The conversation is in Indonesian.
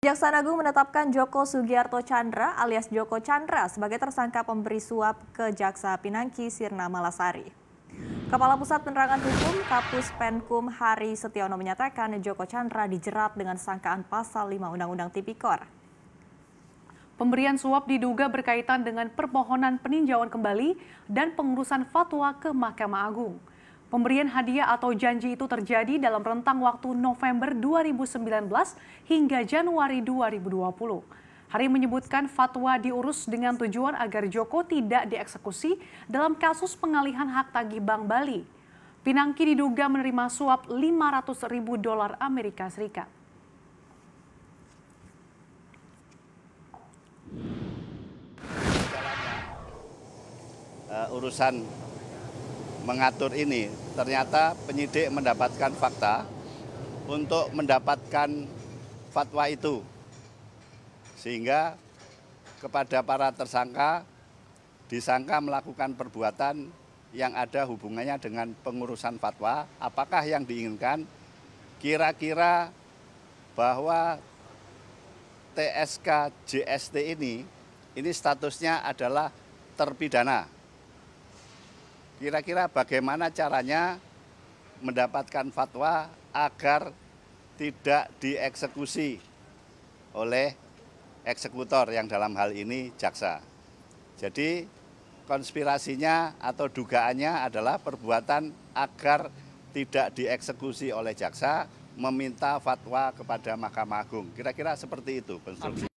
Kejaksaan Agung menetapkan Joko Sugiarto Chandra alias Joko Chandra sebagai tersangka pemberi suap ke Jaksa Pinangki Sirna Malasari. Kepala Pusat Penerangan Hukum Kapus Penkum Hari Setiono menyatakan Joko Chandra dijerat dengan sangkaan pasal 5 Undang-Undang Tipikor. Pemberian suap diduga berkaitan dengan permohonan peninjauan kembali dan pengurusan fatwa ke Mahkamah Agung. Pemberian hadiah atau janji itu terjadi dalam rentang waktu November 2019 hingga Januari 2020. Hari menyebutkan fatwa diurus dengan tujuan agar Joko tidak dieksekusi dalam kasus pengalihan hak tagih Bank Bali. Pinangki diduga menerima suap 500 ribu dolar Amerika Serikat. Uh, urusan mengatur ini. Ternyata penyidik mendapatkan fakta untuk mendapatkan fatwa itu. Sehingga kepada para tersangka disangka melakukan perbuatan yang ada hubungannya dengan pengurusan fatwa, apakah yang diinginkan kira-kira bahwa TSK JST ini ini statusnya adalah terpidana Kira-kira bagaimana caranya mendapatkan fatwa agar tidak dieksekusi oleh eksekutor yang dalam hal ini jaksa. Jadi konspirasinya atau dugaannya adalah perbuatan agar tidak dieksekusi oleh jaksa meminta fatwa kepada Mahkamah Agung. Kira-kira seperti itu konstruksi.